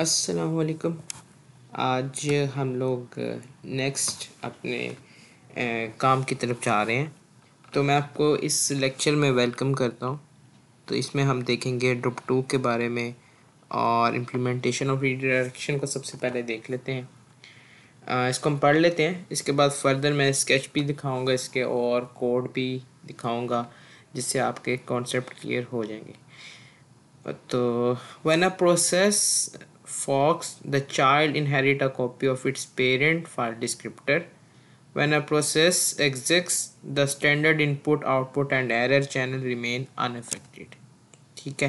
असलकम आज हम लोग नेक्स्ट अपने ए, काम की तरफ जा रहे हैं तो मैं आपको इस लेक्चर में वेलकम करता हूँ तो इसमें हम देखेंगे ड्रुप टू के बारे में और इम्प्लीमेंटेशन ऑफ रिडायरेक्शन को सबसे पहले देख लेते हैं आ, इसको हम पढ़ लेते हैं इसके बाद फर्दर मैं स्केच भी दिखाऊंगा इसके और कोड भी दिखाऊंगा जिससे आपके कॉन्सेप्ट क्लियर हो जाएंगे तो one a process fox, the child inherit a copy of its parent file descriptor. When a process exists, the standard input, output and error channel remain unaffected. ठीक है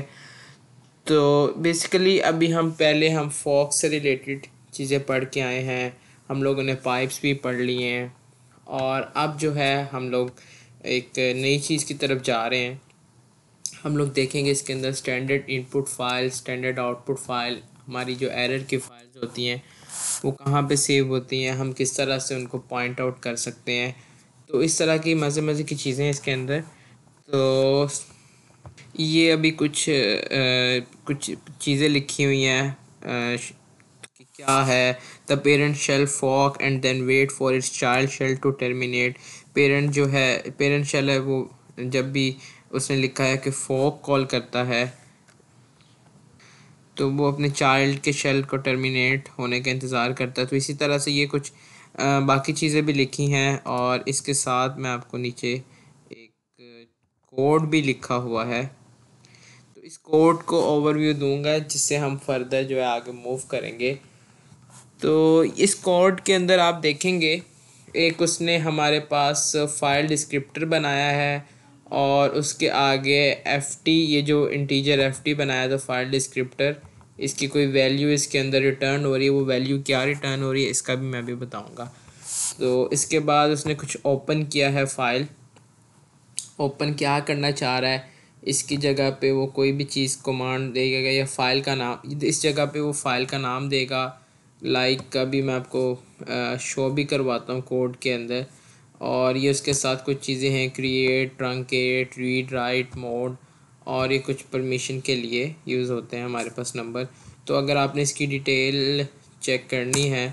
तो बेसिकली अभी हम पहले हम fox से रिलेटेड चीज़ें पढ़ के आए हैं हम लोगों ने पाइप्स भी पढ़ लिए हैं और अब जो है हम लोग एक नई चीज़ की तरफ जा रहे हैं हम लोग देखेंगे इसके अंदर standard input file standard output file हमारी जो एरर की फाइल्स होती हैं वो कहाँ पे सेव होती हैं हम किस तरह से उनको पॉइंट आउट कर सकते हैं तो इस तरह की मज़े मज़े की चीज़ें हैं इसके अंदर तो ये अभी कुछ आ, कुछ चीज़ें लिखी हुई हैं क्या है the parent shall fork and then wait for its child shall to terminate parent जो है पेरेंट शेल है वो जब भी उसने लिखा है कि फॉक कॉल करता है तो वो अपने चाइल्ड के शेल को टर्मिनेट होने का इंतज़ार करता है तो इसी तरह से ये कुछ बाकी चीज़ें भी लिखी हैं और इसके साथ मैं आपको नीचे एक कोड भी लिखा हुआ है तो इस कोड को ओवरव्यू दूंगा जिससे हम फर्दर जो है आगे मूव करेंगे तो इस कोड के अंदर आप देखेंगे एक उसने हमारे पास फाइल डिस्क्रिप्टर बनाया है और उसके आगे एफ टी ये जो इंटीजर एफ टी बनाया था फाइल डिस्क्रिप्टर इसकी कोई वैल्यू इसके अंदर रिटर्न हो रही है वो वैल्यू क्या रिटर्न हो रही है इसका भी मैं भी बताऊँगा तो इसके बाद उसने कुछ ओपन किया है फाइल ओपन क्या करना चाह रहा है इसकी जगह पे वो कोई भी चीज़ कमांड देगा या फाइल का नाम इस जगह पे वो फाइल का नाम देगा लाइक like का भी मैं आपको शो भी करवाता हूँ कोड के अंदर और ये उसके साथ कुछ चीज़ें हैं create truncate read write mode और ये कुछ परमिशन के लिए यूज़ होते हैं हमारे पास नंबर तो अगर आपने इसकी डिटेल चेक करनी है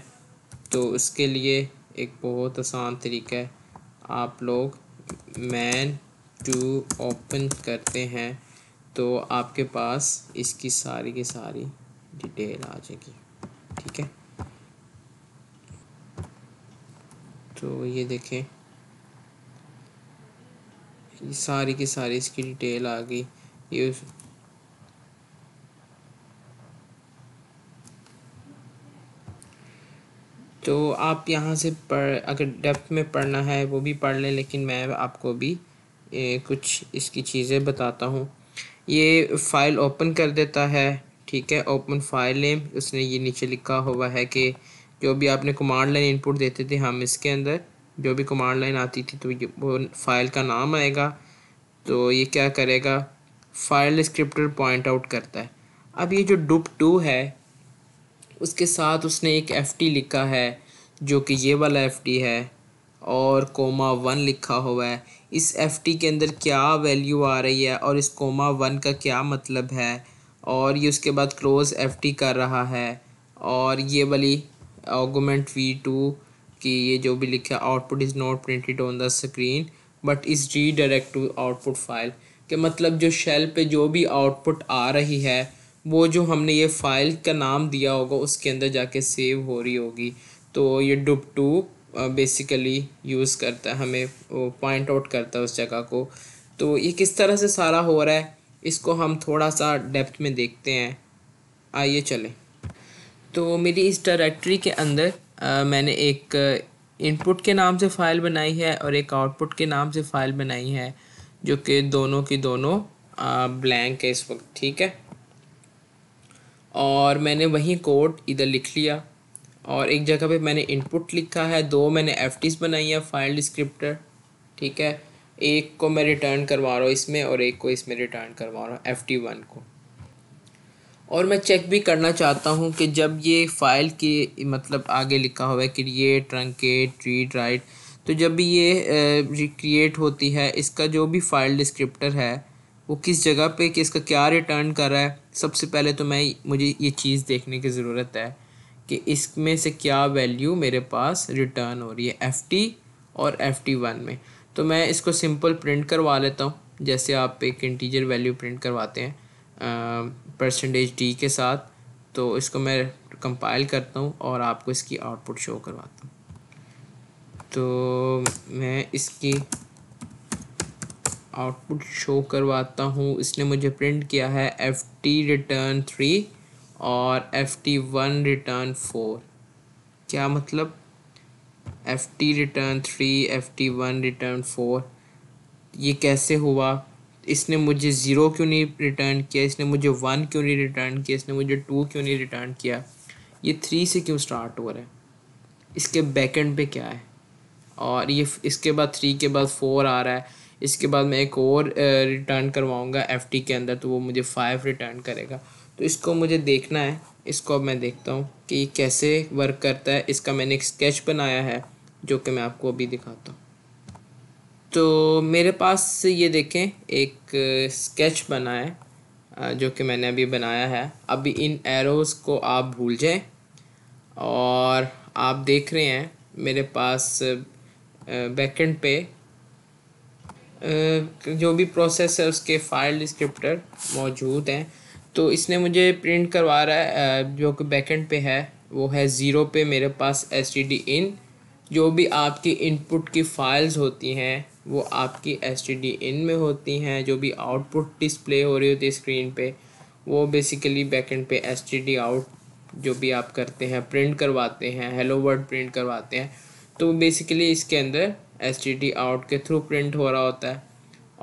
तो उसके लिए एक बहुत आसान तरीका है आप लोग मैन टू ओपन करते हैं तो आपके पास इसकी सारी की सारी डिटेल आ जाएगी ठीक है तो ये देखें ये सारी की सारी इसकी डिटेल आ गई ये उस... तो आप यहाँ से पढ़ अगर डेप्थ में पढ़ना है वो भी पढ़ लें लेकिन मैं आपको भी ए, कुछ इसकी चीज़ें बताता हूँ ये फ़ाइल ओपन कर देता है ठीक है ओपन फाइल नेम उसने ये नीचे लिखा हुआ है कि जो भी आपने कमांड लाइन इनपुट देते थे हम इसके अंदर जो भी कमांड लाइन आती थी तो ये वो फाइल का नाम आएगा तो ये क्या करेगा फाइल डिस्क्रिप्टर पॉइंट आउट करता है अब ये जो डुप टू है उसके साथ उसने एक एफ टी लिखा है जो कि ये वाला एफ टी है और कोमा वन लिखा हुआ है इस एफ टी के अंदर क्या वैल्यू आ रही है और इस कोमा वन का क्या मतलब है और ये उसके बाद क्लोज एफ टी कर रहा है और ये वाली ऑगोमेंट वी टू कि ये जो भी लिखा output is not printed on the screen but is direct to output file के मतलब जो शेल पे जो भी आउटपुट आ रही है वो जो हमने ये फ़ाइल का नाम दिया होगा उसके अंदर जाके सेव हो रही होगी तो ये डुब टू बेसिकली यूज़ करता है हमें पॉइंट आउट करता है उस जगह को तो ये किस तरह से सारा हो रहा है इसको हम थोड़ा सा डेप्थ में देखते हैं आइए चलें तो मेरी इस डायरेक्टरी के अंदर आ, मैंने एक इनपुट के नाम से फ़ाइल बनाई है और एक आउटपुट के नाम से फ़ाइल बनाई है जो कि दोनों की दोनों ब्लैंक है इस वक्त ठीक है और मैंने वही कोड इधर लिख लिया और एक जगह पे मैंने इनपुट लिखा है दो मैंने एफ बनाई है फाइल डिस्क्रिप्टर ठीक है एक को मैं रिटर्न करवा रहा हूँ इसमें और एक को इसमें रिटर्न करवा रहा हूँ एफ टी वन को और मैं चेक भी करना चाहता हूँ कि जब ये फ़ाइल की मतलब आगे लिखा हुआ है क्रिएट ट्रंकेट रीड राइट तो जब भी ये रिक्रिएट होती है इसका जो भी फ़ाइल डिस्क्रिप्टर है वो किस जगह पे कि इसका क्या रिटर्न कर रहा है सबसे पहले तो मैं मुझे ये चीज़ देखने की ज़रूरत है कि इसमें से क्या वैल्यू मेरे पास रिटर्न हो रही है एफ़ टी और एफ़ टी वन में तो मैं इसको सिंपल प्रिंट करवा लेता हूँ जैसे आप एक इंटीजर वैल्यू प्रिंट करवाते हैं परसेंटेज डी के साथ तो इसको मैं कंपाइल करता हूँ और आपको इसकी आउटपुट शो करवाता हूँ तो मैं इसकी आउटपुट शो करवाता हूँ इसने मुझे प्रिंट किया है एफ टी रिटर्न थ्री और F T one return four क्या मतलब F T return three F T one return four ये कैसे हुआ इसने मुझे ज़ीरो क्यों नहीं रिटर्न किया इसने मुझे वन क्यों नहीं रिटर्न किया इसने मुझे टू क्यों नहीं रिटर्न किया ये थ्री से क्यों स्टार्ट हो रहा है इसके बैकेंड पे क्या है और ये इसके बाद थ्री के बाद फोर आ रहा है इसके बाद मैं एक और रिटर्न करवाऊँगा एफ टी के अंदर तो वो मुझे फ़ाइव रिटर्न करेगा तो इसको मुझे देखना है इसको अब मैं देखता हूँ कि ये कैसे वर्क करता है इसका मैंने एक स्केच बनाया है जो कि मैं आपको अभी दिखाता हूँ तो मेरे पास ये देखें एक स्केच बना है जो कि मैंने अभी बनाया है अभी इन एरोज़ को आप भूल जाएं और आप देख रहे हैं मेरे पास बैकेंड पे जो भी प्रोसेस है उसके फाइल डिस्क्रिप्टर मौजूद हैं तो इसने मुझे प्रिंट करवा रहा है जो कि बैकेंड पे है वो है ज़ीरो पे मेरे पास एस टी डी इन जो भी आपकी इनपुट की फ़ाइल्स होती हैं वो आपकी एस इन में होती हैं जो भी आउटपुट डिस्प्ले हो रही होती है स्क्रीन पे वो बेसिकली बैकेंड पे एस आउट जो भी आप करते हैं प्रिंट करवाते हैं हेलो वर्ड प्रिंट करवाते हैं तो बेसिकली इसके अंदर एस आउट के थ्रू प्रिंट हो रहा होता है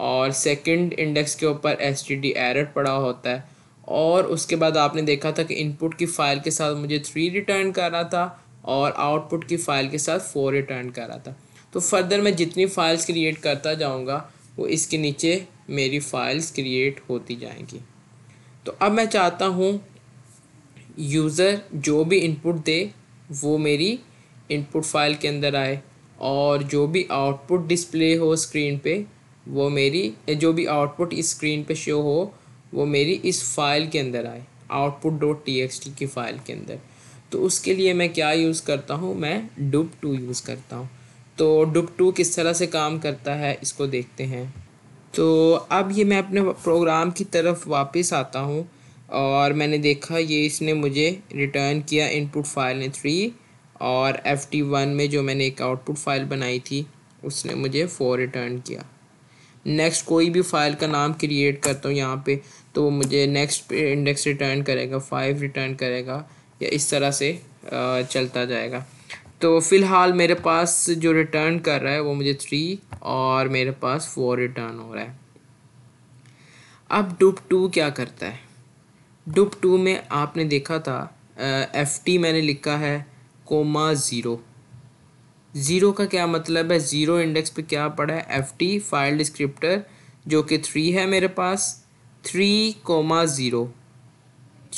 और सेकंड इंडेक्स के ऊपर एस टी पड़ा होता है और उसके बाद आपने देखा था कि इनपुट की फ़ाइल के साथ मुझे थ्री रिटर्न कर रहा था और आउटपुट की फ़ाइल के साथ फोर रिटर्न कर रहा था तो फर्दर मैं जितनी फ़ाइल्स क्रिएट करता जाऊँगा वो इसके नीचे मेरी फ़ाइल्स क्रिएट होती जाएंगी तो अब मैं चाहता हूँ यूज़र जो भी इनपुट दे वो मेरी इनपुट फाइल के अंदर आए और जो भी आउटपुट डिस्प्ले हो स्क्रीन पे वो मेरी जो भी आउटपुट इस स्क्रीन पे शो हो वो मेरी इस फाइल के अंदर आए output dot T X T की फ़ाइल के अंदर तो उसके लिए मैं क्या यूज़ करता हूँ मैं डुप टू यूज़ करता हूँ तो डुप टू किस तरह से काम करता है इसको देखते हैं तो अब ये मैं अपने प्रोग्राम की तरफ वापस आता हूँ और मैंने देखा ये इसने मुझे रिटर्न किया इनपुट फाइल ने थ्री और एफ टी वन में जो मैंने एक आउटपुट फाइल बनाई थी उसने मुझे फोर रिटर्न किया नेक्स्ट कोई भी फाइल का नाम क्रिएट करता हूँ यहाँ पे तो वो मुझे नेक्स्ट इंडेक्स रिटर्न करेगा फाइव रिटर्न करेगा या इस तरह से चलता जाएगा तो फ़िलहाल मेरे पास जो रिटर्न कर रहा है वो मुझे थ्री और मेरे पास फोर रिटर्न हो रहा है अब डुप टू क्या करता है डुप टू में आपने देखा था एफ टी मैंने लिखा है कोमा ज़ीरो ज़ीरो का क्या मतलब है ज़ीरो इंडेक्स पे क्या पड़ा है एफ टी फाइल डिस्क्रिप्टर जो कि थ्री है मेरे पास three comma zero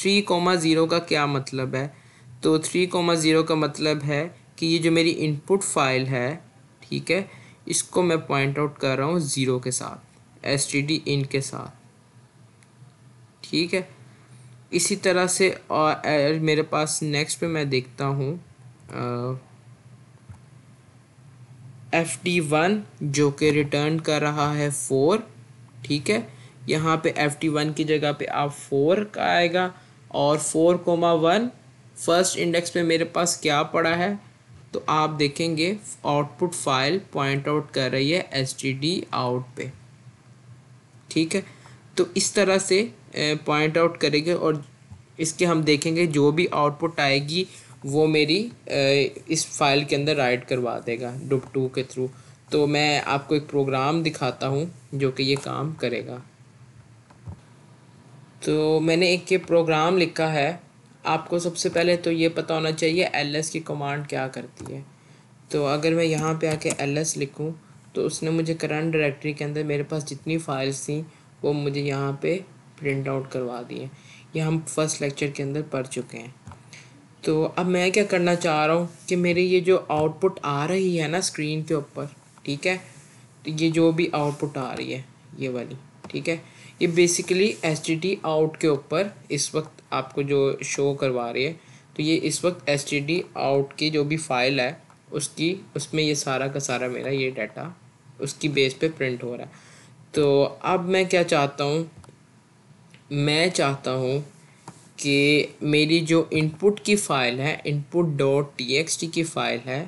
three comma zero का क्या मतलब है तो थ्री कोमा ज़ीरो का मतलब है कि ये जो मेरी इनपुट फाइल है ठीक है इसको मैं पॉइंट आउट कर रहा हूँ ज़ीरो के साथ एस टी डी इन के साथ ठीक है इसी तरह से और मेरे पास नेक्स्ट पे मैं देखता हूँ एफ डी वन जो कि रिटर्न कर रहा है फोर ठीक है यहाँ पे एफ टी वन की जगह पे आप फोर का आएगा और four comma one first index पे मेरे पास क्या पड़ा है तो आप देखेंगे आउटपुट फाइल पॉइंट आउट कर रही है एस आउट पे ठीक है तो इस तरह से पॉइंट आउट करेंगे और इसके हम देखेंगे जो भी आउटपुट आएगी वो मेरी इस फाइल के अंदर राइट करवा देगा डुप टू के थ्रू तो मैं आपको एक प्रोग्राम दिखाता हूँ जो कि ये काम करेगा तो मैंने एक ये प्रोग्राम लिखा है आपको सबसे पहले तो ये पता होना चाहिए एल एस की कमांड क्या करती है तो अगर मैं यहाँ पे आके एल एस लिखूँ तो उसने मुझे करंट डायरेक्टरी के अंदर मेरे पास जितनी फाइल्स थी वो मुझे यहाँ पे प्रिंट आउट करवा दिए ये हम फर्स्ट लेक्चर के अंदर पढ़ चुके हैं तो अब मैं क्या करना चाह रहा हूँ कि मेरे ये जो आउटपुट आ रही है ना स्क्रीन के ऊपर ठीक है तो ये जो भी आउटपुट आ रही है ये वाली ठीक है ये basically S T T out के ऊपर इस वक्त आपको जो शो करवा रही है तो ये इस वक्त एस टी टी आउट की जो भी फाइल है उसकी उसमें ये सारा का सारा मेरा ये डाटा उसकी बेस पे प्रिंट हो रहा है तो अब मैं क्या चाहता हूँ मैं चाहता हूँ कि मेरी जो इनपुट की फ़ाइल है input dot T X T की फ़ाइल है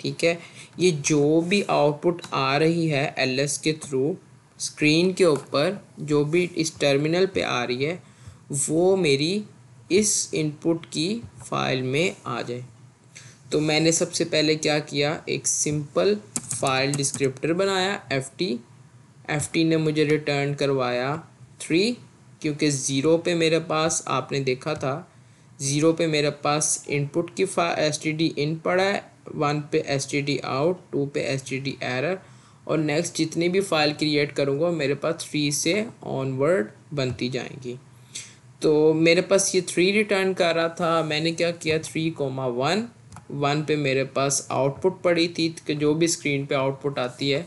ठीक है ये जो भी आउटपुट आ रही है एल एस के थ्रू स्क्रीन के ऊपर जो भी इस टर्मिनल पे आ रही है वो मेरी इस इनपुट की फ़ाइल में आ जाए तो मैंने सबसे पहले क्या किया एक सिंपल फाइल डिस्क्रिप्टर बनाया एफ टी एफ टी ने मुझे रिटर्न करवाया थ्री क्योंकि ज़ीरो पे मेरे पास आपने देखा था ज़ीरो पे मेरे पास इनपुट की एस टी डी इन पड़ा है वन पे S T D out two पे एस टी डी एरर और नेक्स्ट जितनी भी फाइल क्रिएट करूँगा मेरे पास थ्री से ऑनवर्ड बनती जाएंगी तो मेरे पास ये थ्री रिटर्न कर रहा था मैंने क्या किया थ्री कोमा वन वन पे मेरे पास आउटपुट पड़ी थी कि जो भी स्क्रीन पे आउटपुट आती है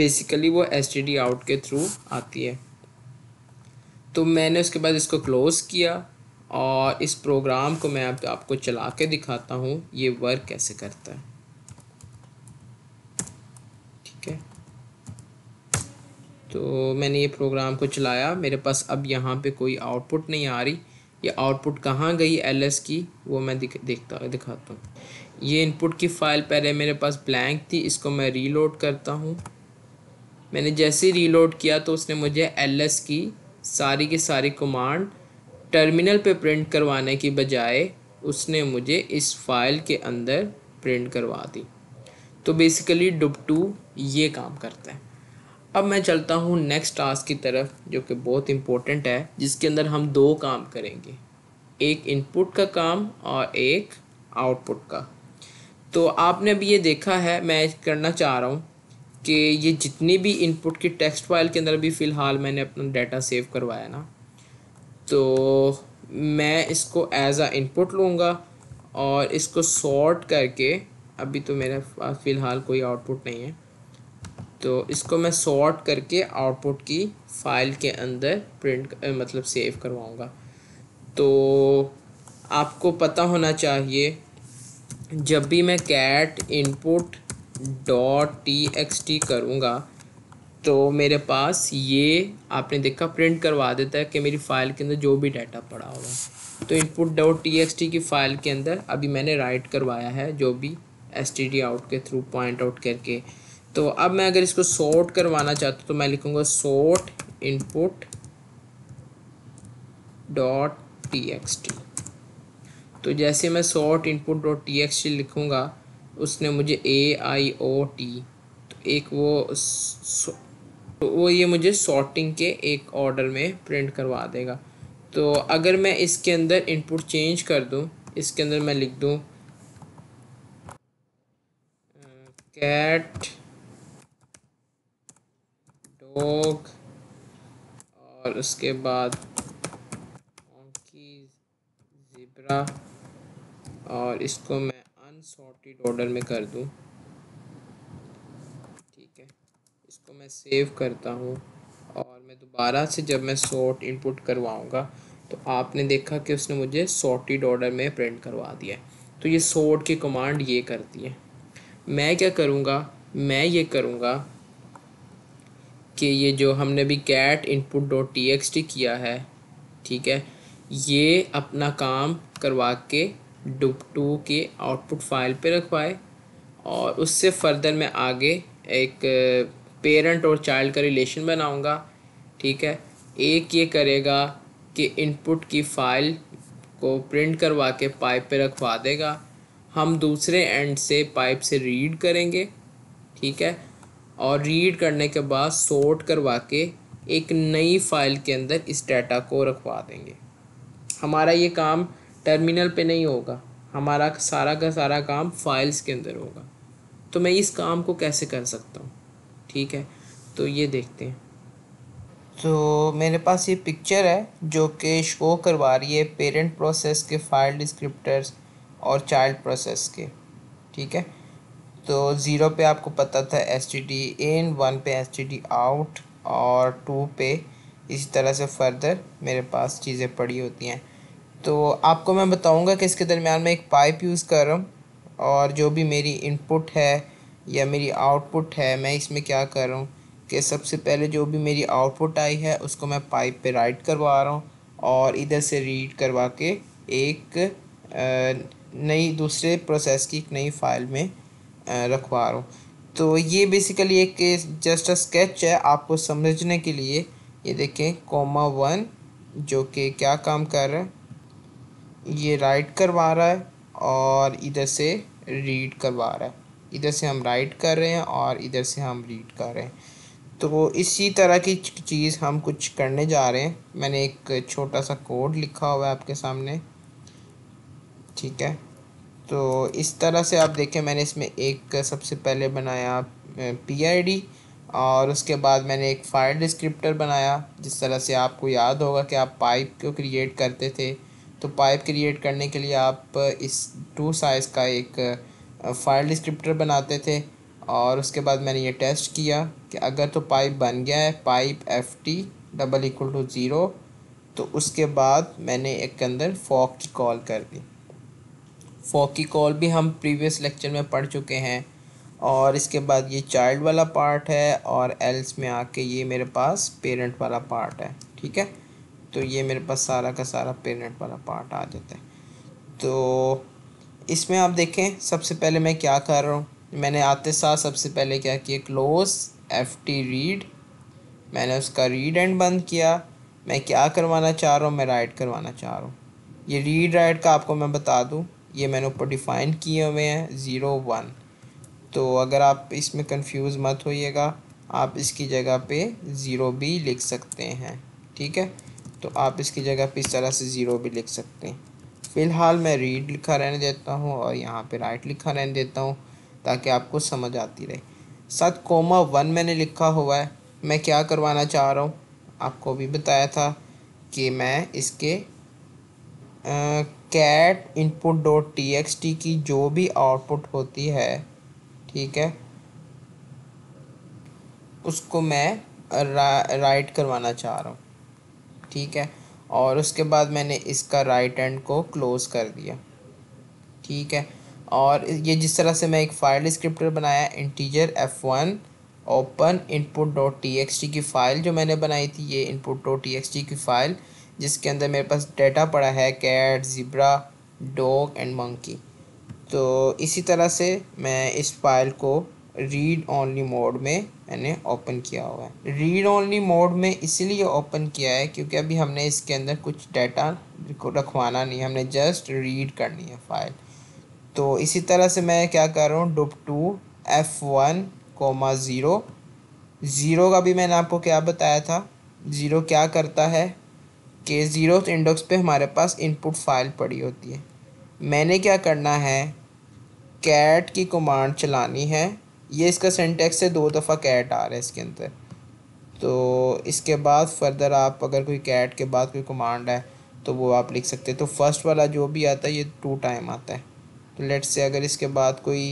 बेसिकली वो एस आउट के थ्रू आती है तो मैंने उसके बाद इसको क्लोज़ किया और इस प्रोग्राम को मैं आप, आपको चला के दिखाता हूँ ये वर्क कैसे करता है तो मैंने ये प्रोग्राम को चलाया मेरे पास अब यहाँ पे कोई आउटपुट नहीं आ रही ये आउटपुट कहाँ गई एल की वो मैं दिख, देखता दिखाता हूँ ये इनपुट की फ़ाइल पहले मेरे पास ब्लैंक थी इसको मैं रीलोड करता हूँ मैंने जैसे रीलोड किया तो उसने मुझे एल की सारी की सारी कमांड टर्मिनल पे प्रिंट करवाने की बजाय उसने मुझे इस फाइल के अंदर प्रिंट करवा दी तो बेसिकली डुब टू ये काम करता है अब मैं चलता हूँ नेक्स्ट टास्क की तरफ जो कि बहुत इम्पोर्टेंट है जिसके अंदर हम दो काम करेंगे एक इनपुट का काम और एक आउटपुट का तो आपने अभी ये देखा है मैं करना चाह रहा हूँ कि ये जितनी भी इनपुट की टेक्स्ट फाइल के अंदर भी फ़िलहाल मैंने अपना डाटा सेव करवाया ना तो मैं इसको एज आ इनपुट लूँगा और इसको सॉर्ट करके अभी तो मेरे पास फ़िलहाल कोई आउटपुट नहीं है तो इसको मैं सॉर्ट करके आउटपुट की फ़ाइल के अंदर प्रिंट मतलब सेव करवाऊँगा तो आपको पता होना चाहिए जब भी मैं cat input dot T X T करूँगा तो मेरे पास ये आपने देखा प्रिंट करवा देता है कि मेरी फ़ाइल के अंदर जो भी डाटा पड़ा होगा तो input dot T X T की फ़ाइल के अंदर अभी मैंने राइट करवाया है जो भी एस टी डी आउट के थ्रू पॉइंट आउट करके तो अब मैं अगर इसको सॉर्ट करवाना चाहता हूँ तो मैं लिखूँगा sort input dot T X T तो जैसे मैं sort input dot T X T लिखूँगा उसने मुझे ए आई ओ टी तो एक वो तो वो ये मुझे सॉर्टिंग के एक ऑर्डर में प्रिंट करवा देगा तो अगर मैं इसके अंदर इनपुट चेंज कर दूँ इसके अंदर मैं लिख दूँ कैट uh, कोक और उसके बाद ज़िब्रा और इसको मैं अनसॉर्टेड ऑर्डर में कर दूं ठीक है इसको मैं सेव करता हूँ और मैं दोबारा से जब मैं सॉर्ट इनपुट करवाऊँगा तो आपने देखा कि उसने मुझे सॉर्टेड ऑर्डर में प्रिंट करवा दिया तो ये सॉर्ट की कमांड ये करती है मैं क्या करूँगा मैं ये करूँगा कि ये जो हमने भी cat input dot T X T किया है ठीक है ये अपना काम करवा के डुप टू के आउटपुट फाइल पे रखवाए और उससे फर्दर मैं आगे एक पेरेंट uh, और चाइल्ड का रिलेशन बनाऊंगा ठीक है एक ये करेगा कि इनपुट की फ़ाइल को प्रिंट करवा के पाइप पे रखवा देगा हम दूसरे एंड से पाइप से रीड करेंगे ठीक है और रीड करने के बाद सॉर्ट करवा के एक नई फाइल के अंदर इस डाटा को रखवा देंगे हमारा ये काम टर्मिनल पे नहीं होगा हमारा सारा का सारा काम फाइल्स के अंदर होगा तो मैं इस काम को कैसे कर सकता हूँ ठीक है तो ये देखते हैं तो मेरे पास ये पिक्चर है जो कि शो करवा रही है पेरेंट प्रोसेस के फाइल डिस्क्रिप्टर्स और चाइल्ड प्रोसेस के ठीक है तो ज़ीरो पे आपको पता था S T D in one पे एस टी डी आउट और टू पे इसी तरह से फर्दर मेरे पास चीज़ें पड़ी होती हैं तो आपको मैं बताऊंगा कि इसके दरमियान मैं एक पाइप यूज़ कर रहा हूँ और जो भी मेरी इनपुट है या मेरी आउटपुट है मैं इसमें क्या कर रहा हूँ कि सबसे पहले जो भी मेरी आउटपुट आई है उसको मैं पाइप पे राइट करवा रहा हूँ और इधर से रीड करवा के एक नई दूसरे प्रोसेस की एक नई फाइल में रखवा रहा हूँ तो ये बेसिकली एक जस्ट अ स्केच है आपको समझने के लिए ये देखें कोमा वन जो कि क्या काम कर रहा है ये राइट करवा रहा है और इधर से रीड करवा रहा है इधर से हम राइट कर रहे हैं और इधर से हम रीड कर रहे हैं तो इसी तरह की चीज़ हम कुछ करने जा रहे हैं मैंने एक छोटा सा कोड लिखा हुआ है आपके सामने ठीक है तो इस तरह से आप देखें मैंने इसमें एक सबसे पहले बनाया पी और उसके बाद मैंने एक फाइल डिस्क्रिप्टर बनाया जिस तरह से आपको याद होगा कि आप पाइप को क्रिएट करते थे तो पाइप क्रिएट करने के लिए आप इस टू साइज़ का एक फाइल डिस्क्रिप्टर बनाते थे और उसके बाद मैंने ये टेस्ट किया कि अगर तो पाइप बन गया है pipe F T double equal to zero तो उसके बाद मैंने एक अंदर फॉक की कॉल कर दी फोकी कॉल भी हम प्रीवियस लेक्चर में पढ़ चुके हैं और इसके बाद ये चाइल्ड वाला पार्ट है और एल्स में आके ये मेरे पास पेरेंट वाला पार्ट है ठीक है तो ये मेरे पास सारा का सारा पेरेंट वाला पार्ट आ जाता है तो इसमें आप देखें सबसे पहले मैं क्या कर रहा हूँ मैंने आते साथ सबसे पहले क्या किया क्लोज एफ टी रीड मैंने उसका रीड एंड बंद किया मैं क्या करवाना चाह रहा हूँ मैं राइट करवाना चाह रहा हूँ ये रीड राइट का आपको मैं बता दूँ ये मैंने ऊपर डिफ़ाइन किए हुए हैं ज़ीरो वन तो अगर आप इसमें कंफ्यूज मत होइएगा आप इसकी जगह पे ज़ीरो भी लिख सकते हैं ठीक है तो आप इसकी जगह पे इस तरह से ज़ीरो भी लिख सकते हैं फ़िलहाल मैं रीड लिखा रहने देता हूँ और यहाँ पे राइट लिखा रहने देता हूँ ताकि आपको समझ आती रहे साथ कोमा वन मैंने लिखा हुआ है मैं क्या करवाना चाह रहा हूँ आपको भी बताया था कि मैं इसके cat input dot T X T की जो भी आउटपुट होती है ठीक है उसको मैं रा, राइट करवाना चाह रहा हूँ ठीक है और उसके बाद मैंने इसका राइट एंड को क्लोज़ कर दिया ठीक है और ये जिस तरह से मैं एक फाइल डिस्क्रिप्टर बनाया integer F one open input dot T X T की फ़ाइल जो मैंने बनाई थी ये input dot T X T की फ़ाइल जिसके अंदर मेरे पास डेटा पड़ा है cat zebra dog and monkey तो इसी तरह से मैं इस फाइल को रीड ओनली मोड में मैंने ओपन किया हुआ है रीड ओनली मोड में इसलिए ओपन किया है क्योंकि अभी हमने इसके अंदर कुछ डाटा को रखवाना नहीं हमने जस्ट रीड करनी है फाइल तो इसी तरह से मैं क्या कर रहा हूँ dup two F one comma zero zero का भी मैंने आपको क्या बताया था ज़ीरो क्या करता है के ज़ीरो इंडेक्स पे हमारे पास इनपुट फाइल पड़ी होती है मैंने क्या करना है कैट की कमांड चलानी है ये इसका सेंटेक्स है दो दफ़ा कैट आ रहा है इसके अंदर तो इसके बाद फर्दर आप अगर कोई कैट के बाद कोई कमांड है तो वो आप लिख सकते हैं तो फर्स्ट वाला जो भी आता है ये टू टाइम आता है तो लेट से अगर इसके बाद कोई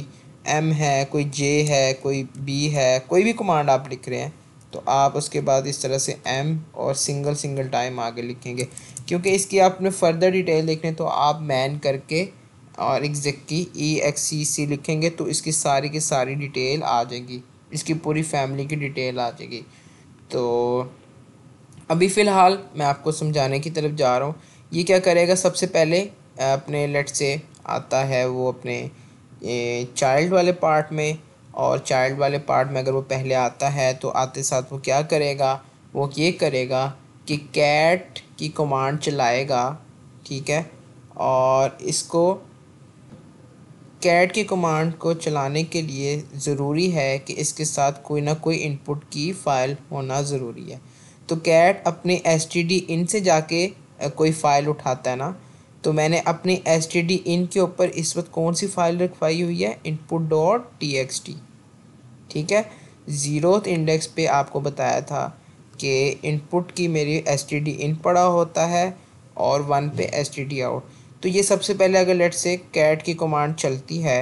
एम है कोई जे है कोई बी है कोई भी कमांड आप लिख रहे हैं तो आप उसके बाद इस तरह से एम और सिंगल सिंगल टाइम आगे लिखेंगे क्योंकि इसकी आपने फर्दर डिटेल देखने तो आप मैन करके और एग्जैक्टली ई एक्स सी सी लिखेंगे तो इसकी सारी की सारी डिटेल आ जाएगी इसकी पूरी फैमिली की डिटेल आ जाएगी तो अभी फ़िलहाल मैं आपको समझाने की तरफ जा रहा हूँ ये क्या करेगा सबसे पहले अपने लेट से आता है वो अपने चाइल्ड वाले पार्ट में और चाइल्ड वाले पार्ट में अगर वो पहले आता है तो आते साथ वो क्या करेगा वो ये करेगा कि कैट की कमांड चलाएगा ठीक है और इसको कैट की कमांड को चलाने के लिए ज़रूरी है कि इसके साथ कोई ना कोई इनपुट की फ़ाइल होना ज़रूरी है तो कैट अपने एस टी डी इन से जाके कोई फ़ाइल उठाता है ना तो मैंने अपने एस टी डी इन के ऊपर इस वक्त कौन सी फाइल रखवाई हुई है input dot T X T ठीक है ज़ीरोथ इंडेक्स पे आपको बताया था कि इनपुट की मेरी एस टी डी इन पड़ा होता है और वन पे एस टी डी आउट तो ये सबसे पहले अगर लेट से कैट की कमांड चलती है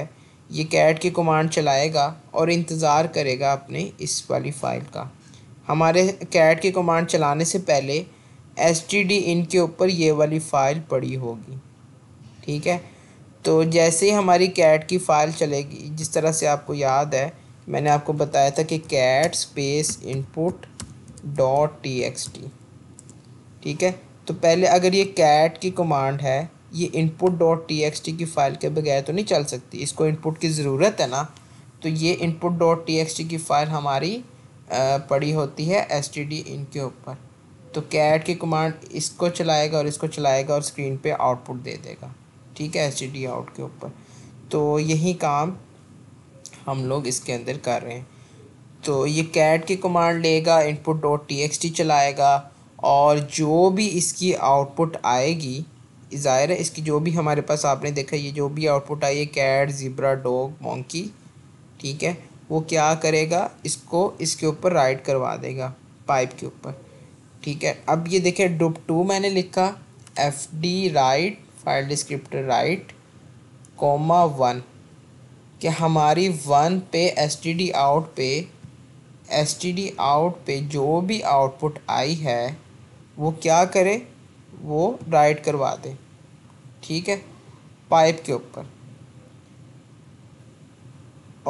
ये कैट की कमांड चलाएगा और इंतज़ार करेगा अपने इस वाली फ़ाइल का हमारे कैट की कमांड चलाने से पहले एस टी डी इनके ऊपर ये वाली फ़ाइल पड़ी होगी ठीक है तो जैसे ही हमारी कैट की फ़ाइल चलेगी जिस तरह से आपको याद है मैंने आपको बताया था कि cat space input dot T X T ठीक है तो पहले अगर ये कैट की कमांड है ये input dot T X T की फ़ाइल के बगैर तो नहीं चल सकती इसको इनपुट की ज़रूरत है ना तो ये input dot T X T की फ़ाइल हमारी पड़ी होती है एस टी डी इनके ऊपर तो कैट की कमांड इसको चलाएगा और इसको चलाएगा और स्क्रीन पे आउटपुट दे देगा ठीक है एस डी आउट के ऊपर तो यही काम हम लोग इसके अंदर कर रहे हैं तो ये कैट की कमांड लेगा input dot T X T चलाएगा और जो भी इसकी आउटपुट आएगी ज़ाहिर है इसकी जो भी हमारे पास आपने देखा ये जो भी आउटपुट आई है कैट ज़िब्रा डॉग मोंकी ठीक है वो क्या करेगा इसको इसके ऊपर राइड करवा देगा पाइप के ऊपर ठीक है अब ये देखिए डुप टू मैंने लिखा F D write file descriptor write comma one कि हमारी वन पे एस टी डी आउट पे एस टी डी आउट पे जो भी आउटपुट आई है वो क्या करे वो राइट करवा दे ठीक है पाइप के ऊपर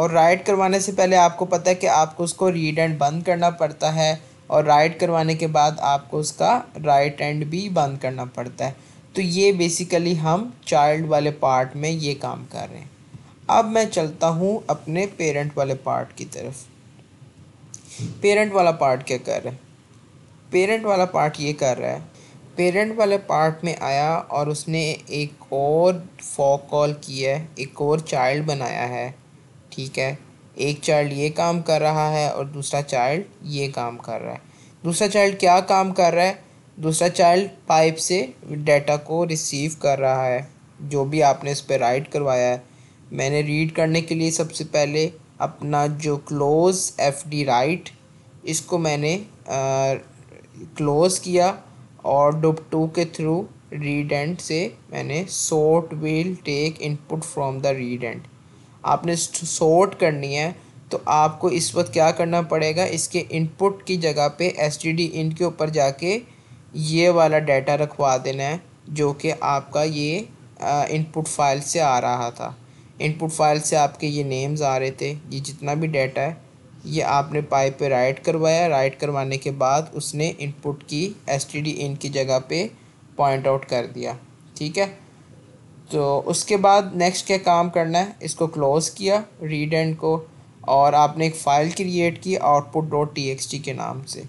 और राइट करवाने से पहले आपको पता है कि आपको उसको रीड एंड बंद करना पड़ता है और राइट करवाने के बाद आपको उसका राइट एंड भी बंद करना पड़ता है तो ये बेसिकली हम चाइल्ड वाले पार्ट में ये काम कर रहे हैं अब मैं चलता हूँ अपने पेरेंट वाले पार्ट की तरफ पेरेंट वाला पार्ट क्या कर रहा है पेरेंट वाला पार्ट ये कर रहा है पेरेंट वाले पार्ट में आया और उसने एक और फॉक कॉल किया है एक और चाइल्ड बनाया है ठीक है एक चाइल्ड ये काम कर रहा है और दूसरा चाइल्ड ये काम कर रहा है दूसरा चाइल्ड क्या काम कर रहा है दूसरा चाइल्ड पाइप से डाटा को रिसीव कर रहा है जो भी आपने इस पर राइट करवाया है मैंने रीड करने के लिए सबसे पहले अपना जो क्लोज़ एफ डी राइट इसको मैंने क्लोज़ किया और डुप टू के थ्रू रीड एंड से मैंने sort will take input from the read end आपने सोर्ट करनी है तो आपको इस वक्त क्या करना पड़ेगा इसके इनपुट की जगह पे एस टी डी इन के ऊपर जाके ये वाला डाटा रखवा देना है जो कि आपका ये इनपुट फाइल से आ रहा था इनपुट फाइल से आपके ये नेम्स आ रहे थे ये जितना भी डाटा है ये आपने पाइप पे राइट करवाया राइट करवाने के बाद उसने इनपुट की एस टी डी इन की जगह पे पॉइंट आउट कर दिया ठीक है तो उसके बाद नेक्स्ट क्या काम करना है इसको क्लोज़ किया रीड एंड को और आपने एक फ़ाइल क्रिएट की output dot T X T के नाम से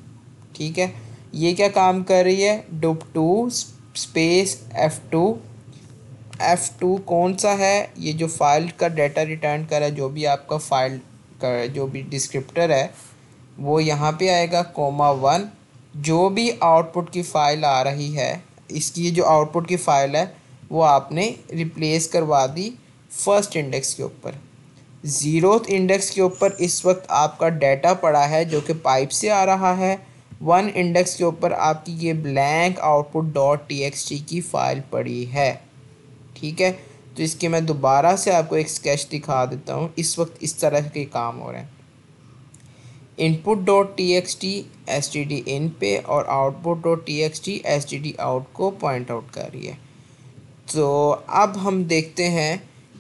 ठीक है ये क्या काम कर रही है dup two space F two F two कौन सा है ये जो फाइल का डाटा रिटर्न करा जो भी आपका फाइल का जो भी डिस्क्रिप्टर है वो यहाँ पे आएगा कोमा वन जो भी आउटपुट की फ़ाइल आ रही है इसकी जो आउटपुट की फ़ाइल है वो आपने रिप्लेस करवा दी फर्स्ट इंडेक्स के ऊपर ज़ीरोथ इंडेक्स के ऊपर इस वक्त आपका डाटा पड़ा है जो कि पाइप से आ रहा है वन इंडेक्स के ऊपर आपकी ये ब्लैंक आउटपुट डॉट टी की फ़ाइल पड़ी है ठीक है तो इसके मैं दोबारा से आपको एक स्केच दिखा देता हूँ इस वक्त इस तरह के काम हो रहे हैं input dot T X T S T D in पे और output dot T X T S T D out को पॉइंट आउट कर रही है तो अब हम देखते हैं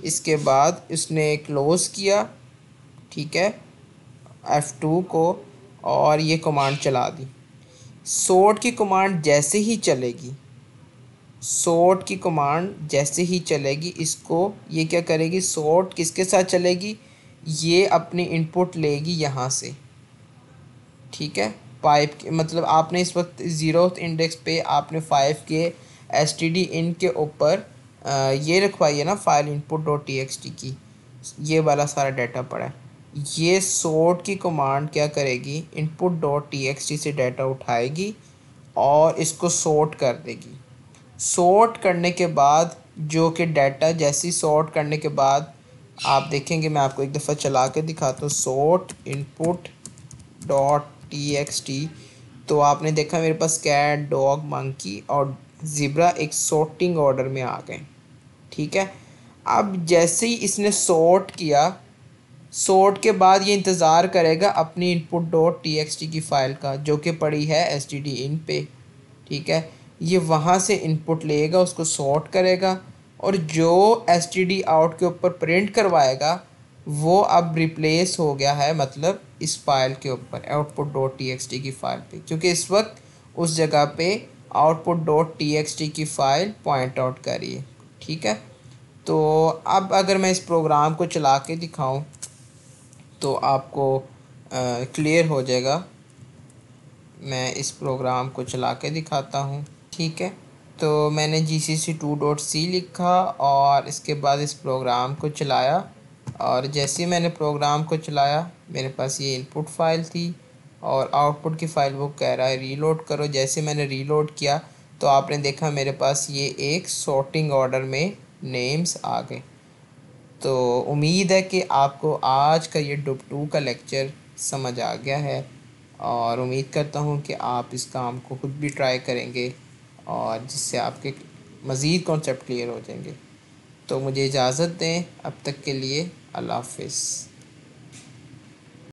इसके बाद इसने क्लोज़ किया ठीक है एफ़ टू को और ये कमांड चला दी सोट की कमांड जैसे ही चलेगी सोट की कमांड जैसे ही चलेगी इसको ये क्या करेगी सोट किसके साथ चलेगी ये अपनी इनपुट लेगी यहाँ से ठीक है पाइप मतलब आपने इस वक्त ज़ीरो इंडेक्स पे आपने फाइव के एस टी डी इन के ऊपर ये रखवाइए ना file input dot T X T की ये वाला सारा डाटा पड़ा है ये सोर्ट की कमांड क्या करेगी input dot T X T से डाटा उठाएगी और इसको सोर्ट कर देगी सोर्ट करने के बाद जो कि डाटा जैसी सोर्ट करने के बाद आप देखेंगे मैं आपको एक दफ़ा चला के दिखाता हूँ sort input dot T X T तो आपने देखा मेरे पास कैट डॉग मंकी और ज़िब्रा एक सॉर्टिंग ऑर्डर में आ गए ठीक है अब जैसे ही इसने सॉर्ट किया सॉर्ट के बाद ये इंतज़ार करेगा अपनी input dot T X T की फ़ाइल का जो कि पड़ी है एस टी डी इन पे ठीक है ये वहाँ से इनपुट लेगा उसको सॉर्ट करेगा और जो एस टी डी आउट के ऊपर प्रिंट करवाएगा वो अब रिप्लेस हो गया है मतलब इस फाइल के ऊपर output dot T X T की फ़ाइल पे क्योंकि इस वक्त उस जगह पे आउटपुट डॉट टी की फ़ाइल पॉइंट आउट करिए ठीक है तो अब अगर मैं इस प्रोग्राम को चला के दिखाऊँ तो आपको क्लियर हो जाएगा मैं इस प्रोग्राम को चला के दिखाता हूँ ठीक है तो मैंने जी सी सी टू डॉट सी लिखा और इसके बाद इस प्रोग्राम को चलाया और जैसे ही मैंने प्रोग्राम को चलाया मेरे पास ये इनपुट फाइल थी और आउटपुट की फाइल वो कह रहा है रीलोड करो जैसे मैंने रीलोड किया तो आपने देखा मेरे पास ये एक सॉर्टिंग ऑर्डर में नेम्स आ गए तो उम्मीद है कि आपको आज का ये डुप टू का लेक्चर समझ आ गया है और उम्मीद करता हूँ कि आप इस काम को खुद भी ट्राई करेंगे और जिससे आपके मज़ीद कॉन्सेप्ट क्लियर हो जाएंगे तो मुझे इजाज़त दें अब तक के लिए अल्लाह हाफिज़